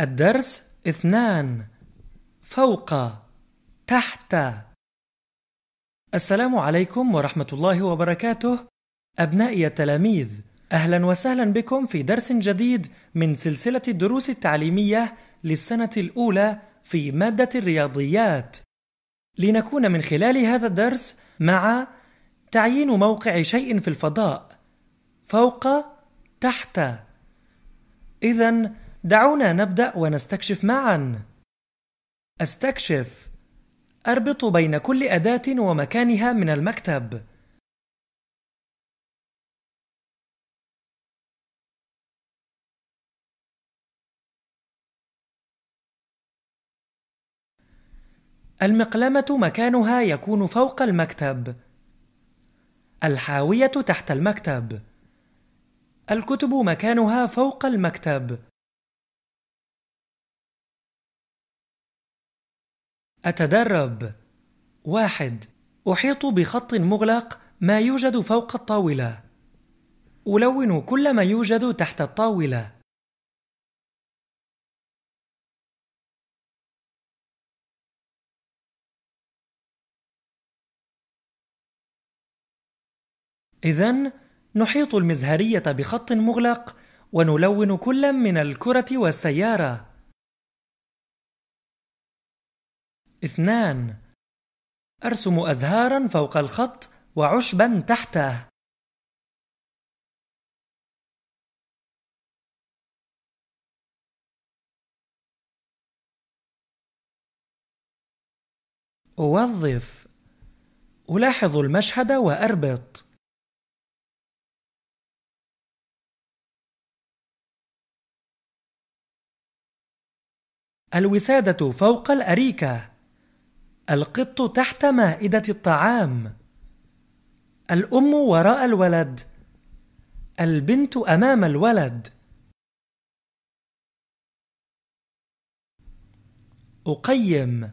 الدرس اثنان فوق تحت السلام عليكم ورحمة الله وبركاته أبنائي التلاميذ أهلا وسهلا بكم في درس جديد من سلسلة الدروس التعليمية للسنة الأولى في مادة الرياضيات لنكون من خلال هذا الدرس مع تعيين موقع شيء في الفضاء فوق تحت إذا دعونا نبدأ ونستكشف معا استكشف أربط بين كل أداة ومكانها من المكتب المقلمة مكانها يكون فوق المكتب الحاوية تحت المكتب الكتب مكانها فوق المكتب أتدرب واحد أحيط بخط مغلق ما يوجد فوق الطاولة ألون كل ما يوجد تحت الطاولة إذا نحيط المزهرية بخط مغلق ونلون كل من الكرة والسيارة اثنان أرسم أزهارا فوق الخط وعشبا تحته أوظف ألاحظ المشهد وأربط الوسادة فوق الأريكة القط تحت مائدة الطعام الأم وراء الولد البنت أمام الولد أقيم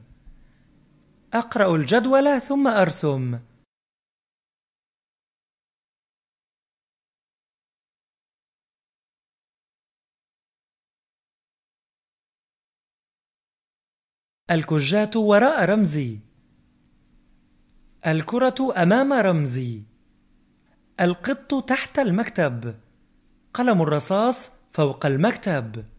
أقرأ الجدول ثم أرسم الكجات وراء رمزي الكرة أمام رمزي القط تحت المكتب قلم الرصاص فوق المكتب